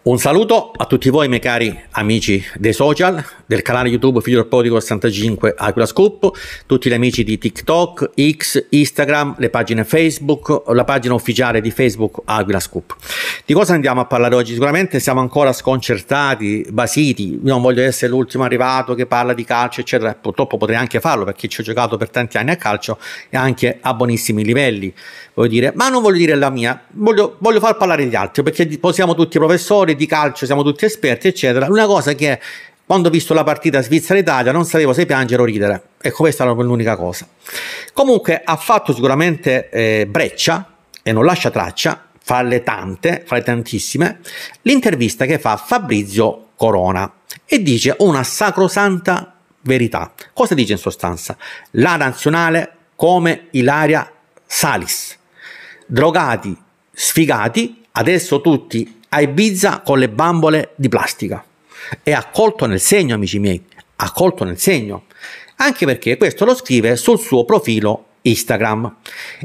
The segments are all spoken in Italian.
Un saluto a tutti voi, miei cari amici dei social, del canale YouTube Figlio del Podico 65 Aquila Scoop, tutti gli amici di TikTok, X, Instagram, le pagine Facebook, la pagina ufficiale di Facebook Aquila Scoop. Di cosa andiamo a parlare oggi? Sicuramente siamo ancora sconcertati, basiti, io non voglio essere l'ultimo arrivato che parla di calcio, eccetera, purtroppo potrei anche farlo perché ci ho giocato per tanti anni a calcio e anche a buonissimi livelli, voglio dire, ma non voglio dire la mia, voglio, voglio far parlare di altri perché possiamo tutti professori, di calcio, siamo tutti esperti, eccetera. L'unica cosa che quando ho visto la partita Svizzera-Italia non sapevo se piangere o ridere. Ecco, questa era l'unica cosa. Comunque ha fatto sicuramente eh, breccia e non lascia traccia, fra le tante, fra le tantissime, l'intervista che fa Fabrizio Corona e dice una sacrosanta verità. Cosa dice in sostanza? La nazionale come Ilaria Salis. Drogati, sfigati, adesso tutti a Ibiza con le bambole di plastica. E accolto nel segno, amici miei, accolto nel segno. Anche perché questo lo scrive sul suo profilo Instagram.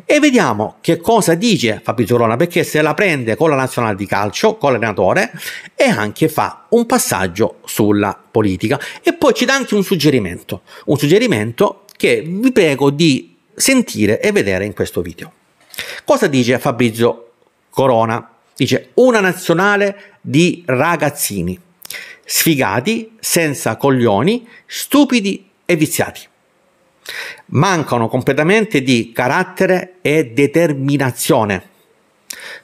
E vediamo che cosa dice Fabrizio perché se la prende con la nazionale di calcio, con l'allenatore e anche fa un passaggio sulla politica. E poi ci dà anche un suggerimento, un suggerimento che vi prego di sentire e vedere in questo video. Cosa dice Fabrizio Corona? Dice una nazionale di ragazzini, sfigati, senza coglioni, stupidi e viziati. Mancano completamente di carattere e determinazione.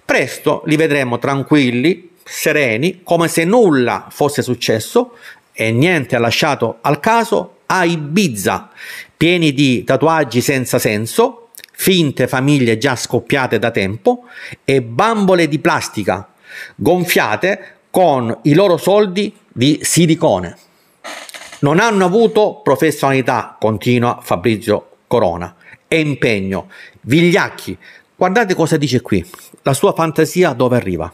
Presto li vedremo tranquilli, sereni, come se nulla fosse successo e niente ha lasciato al caso a Ibiza, pieni di tatuaggi senza senso, finte famiglie già scoppiate da tempo e bambole di plastica gonfiate con i loro soldi di silicone. Non hanno avuto professionalità, continua Fabrizio Corona, e impegno. Vigliacchi, guardate cosa dice qui, la sua fantasia dove arriva.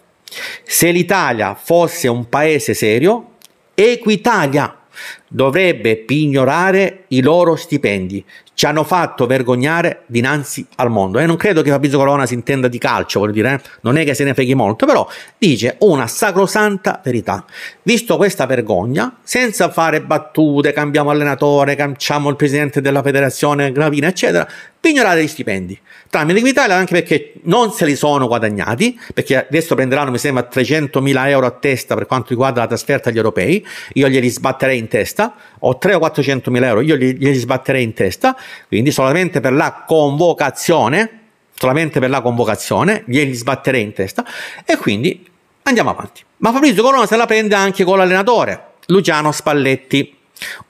Se l'Italia fosse un paese serio, Equitalia dovrebbe pignorare i loro stipendi. Ci hanno fatto vergognare dinanzi al mondo. E eh, non credo che Fabrizio Corona si intenda di calcio, voglio dire, eh? non è che se ne freghi molto, però dice una sacrosanta verità. Visto questa vergogna, senza fare battute, cambiamo allenatore, cambiamo il presidente della federazione, Gravina, eccetera, pignorare gli stipendi. Tramite Equitalia anche perché non se li sono guadagnati, perché adesso prenderanno, mi sembra, 300.000 euro a testa per quanto riguarda la trasferta agli europei, io glieli sbatterei in testa testa, ho 300 o 400 mila euro, io glieli gli sbatterei in testa, quindi solamente per la convocazione, solamente per la convocazione, glieli sbatterei in testa e quindi andiamo avanti. Ma Fabrizio Corona se la prende anche con l'allenatore, Luciano Spalletti,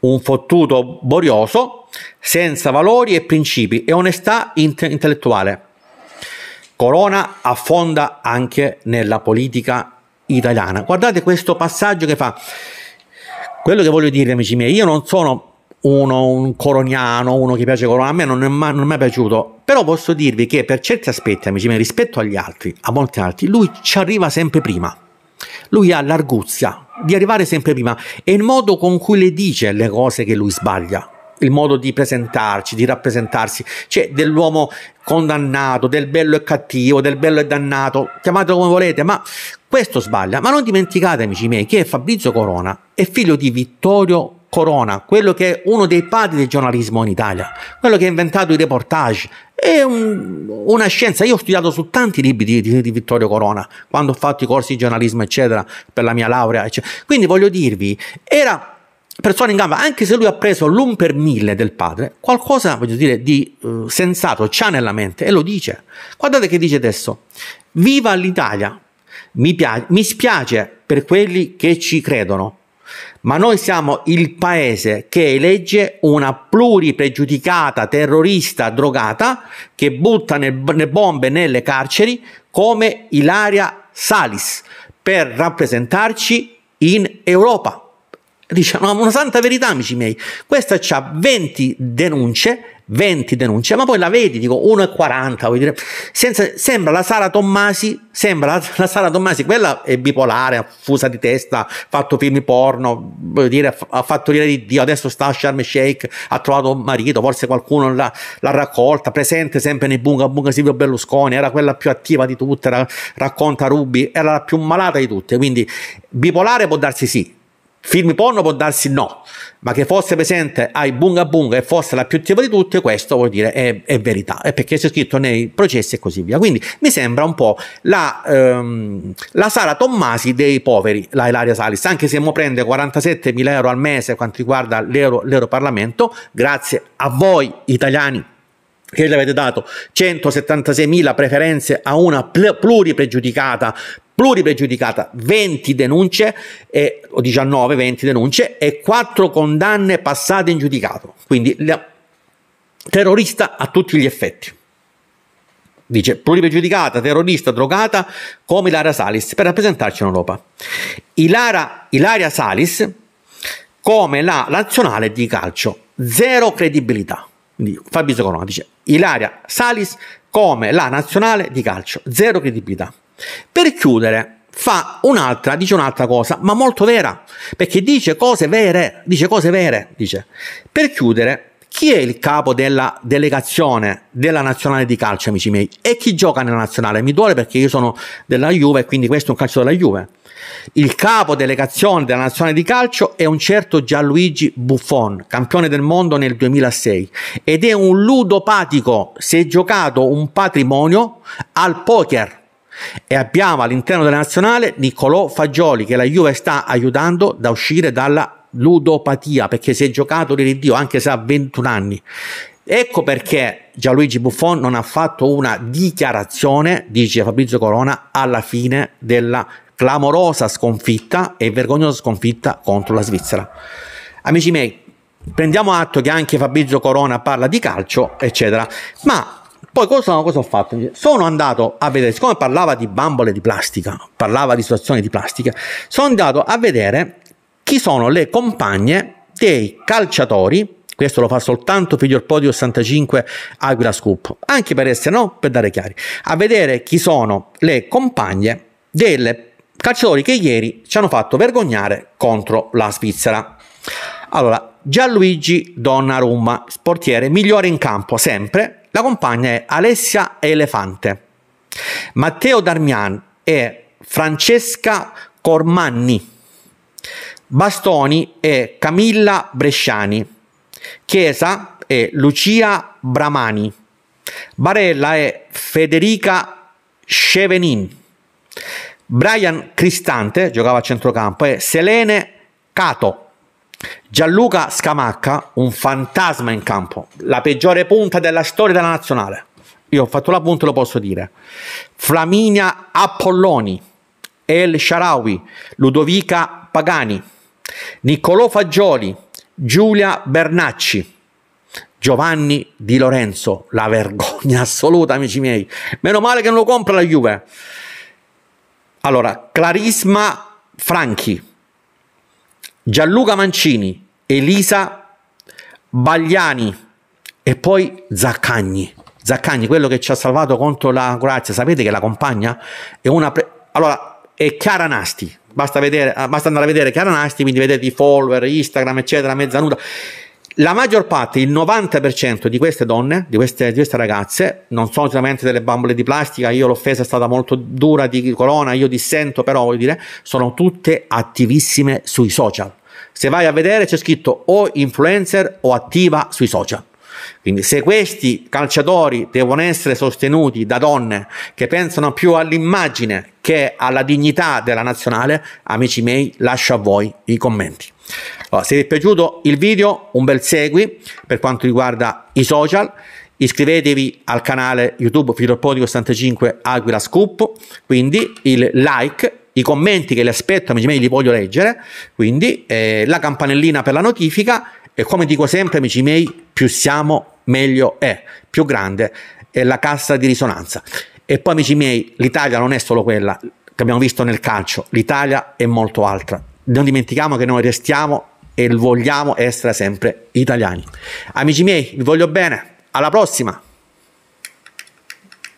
un fottuto borioso, senza valori e principi e onestà inte- intellettuale. Corona affonda anche nella politica italiana. Guardate questo passaggio che fa. Quello che voglio dire, amici miei, io non sono uno, un coroniano, uno che piace Corona, a me non è, mai, non è mai piaciuto, però posso dirvi che per certi aspetti, amici miei, rispetto agli altri, a molti altri, lui ci arriva sempre prima, lui ha l'arguzia di arrivare sempre prima e il modo con cui le dice le cose che lui sbaglia, il modo di presentarci, di rappresentarsi, cioè dell'uomo condannato, del bello e cattivo, del bello e dannato, chiamatelo come volete, ma questo sbaglia, ma non dimenticate amici miei che Fabrizio Corona è figlio di Vittorio Corona, quello che è uno dei padri del giornalismo in Italia, quello che ha inventato i reportage, è un, una scienza. Io ho studiato su tanti libri di, di, di, Vittorio Corona, quando ho fatto i corsi di giornalismo, eccetera, per la mia laurea, eccetera. Quindi voglio dirvi, era persona in gamba, anche se lui ha preso l'un per mille del padre, qualcosa, voglio dire, di uh, sensato c'ha nella mente e lo dice. Guardate che dice adesso, viva l'Italia, mi, piace, mi spiace per quelli che ci credono, ma noi siamo il paese che elegge una pluripregiudicata terrorista drogata che butta le bombe nelle carceri come Ilaria Salis per rappresentarci in Europa. Diciamo una santa verità, amici miei. Questa ha 20 denunce 20 denunce, ma poi la vedi, dico 1,40, vuol dire, senza, sembra la Sara Tommasi, sembra la, la, Sara Tommasi, quella è bipolare, affusa di testa, ha fatto film porno, dire, ha fatto dire di Dio, adesso sta a Sharm Sheikh, ha trovato un marito, forse qualcuno l'ha, l'ha raccolta, presente sempre nei bunga bunga Silvio Berlusconi, era quella più attiva di tutte, era, racconta Ruby, era la più malata di tutte, quindi bipolare può darsi sì, film porno può darsi no, ma che fosse presente ai Bunga Bunga e fosse la più attiva di tutte, questo vuol dire è, è verità, è perché c'è scritto nei processi e così via. Quindi mi sembra un po' la, ehm, la Sara Tommasi dei poveri, la Ilaria Salis, anche se mo prende 47 mila euro al mese quanto riguarda l'euro, l'euro Parlamento, grazie a voi italiani che gli avete dato 176.000 preferenze a una pluripregiudicata pluripregiudicata 20 denunce e, o 19 20 denunce e 4 condanne passate in giudicato quindi terrorista a tutti gli effetti dice pluripregiudicata, terrorista, drogata come Ilaria Salis per rappresentarci in Europa Ilara, Ilaria Salis come la nazionale di calcio zero credibilità quindi Fabrizio Corona dice Ilaria Salis come la nazionale di calcio zero credibilità per chiudere, fa un'altra, dice un'altra cosa, ma molto vera, perché dice cose vere, dice cose vere, dice. Per chiudere, chi è il capo della delegazione della nazionale di calcio, amici miei? E chi gioca nella nazionale? Mi duole perché io sono della Juve e quindi questo è un calcio della Juve. Il capo delegazione della nazionale di calcio è un certo Gianluigi Buffon, campione del mondo nel 2006, ed è un ludopatico, si è giocato un patrimonio al poker e abbiamo all'interno della nazionale Niccolò Fagioli che la Juve sta aiutando da uscire dalla ludopatia perché si è giocato di Dio anche se ha 21 anni ecco perché Gianluigi Buffon non ha fatto una dichiarazione dice Fabrizio Corona alla fine della clamorosa sconfitta e vergognosa sconfitta contro la Svizzera amici miei prendiamo atto che anche Fabrizio Corona parla di calcio eccetera ma poi cosa, cosa ho fatto? Sono andato a vedere, siccome parlava di bambole di plastica, parlava di situazioni di plastica, sono andato a vedere chi sono le compagne dei calciatori questo lo fa soltanto Figlio Podio 65 Aquila Scoop, anche per essere no, per dare chiari, a vedere chi sono le compagne delle calciatori che ieri ci hanno fatto vergognare contro la Svizzera. Allora, Gianluigi Donnarumma, sportiere migliore in campo sempre, la compagna è Alessia Elefante, Matteo Darmian e Francesca Cormanni, Bastoni e Camilla Bresciani, Chiesa e Lucia Bramani, Barella e Federica Scevenin. Brian Cristante giocava a centrocampo e Selene Cato. Gianluca Scamacca, un fantasma in campo, la peggiore punta della storia della nazionale. Io ho fatto la punta, lo posso dire. Flaminia Apolloni, El Sharawi, Ludovica Pagani, Niccolò Fagioli, Giulia Bernacci, Giovanni Di Lorenzo, la vergogna assoluta, amici miei. Meno male che non lo compra la Juve. Allora, Clarisma Franchi, Gianluca Mancini, Elisa Bagliani e poi Zaccagni. Zaccagni, quello che ci ha salvato contro la Croazia, sapete che la compagna è una... Pre- allora, è Chiara Nasti, basta, vedere, eh, basta andare a vedere Chiara Nasti, quindi vedete i follower, Instagram, eccetera, mezzanuda. nuda la maggior parte, il 90% di queste donne, di queste, di queste, ragazze, non sono solamente delle bambole di plastica, io l'offesa è stata molto dura di Corona, io dissento però, voglio dire, sono tutte attivissime sui social. Se vai a vedere c'è scritto o influencer o attiva sui social. Quindi se questi calciatori devono essere sostenuti da donne che pensano più all'immagine che alla dignità della nazionale, amici miei, lascio a voi i commenti. Allora, se vi è piaciuto il video, un bel segui per quanto riguarda i social. Iscrivetevi al canale YouTube Filipponico 65 Aquila Scoop, quindi il like, i commenti che li aspetto, amici miei, li voglio leggere, quindi eh, la campanellina per la notifica e come dico sempre, amici miei, più siamo meglio è, più grande è la cassa di risonanza. E poi, amici miei, l'Italia non è solo quella che abbiamo visto nel calcio, l'Italia è molto altra. Non dimentichiamo che noi restiamo e vogliamo essere sempre italiani. Amici miei, vi voglio bene, alla prossima!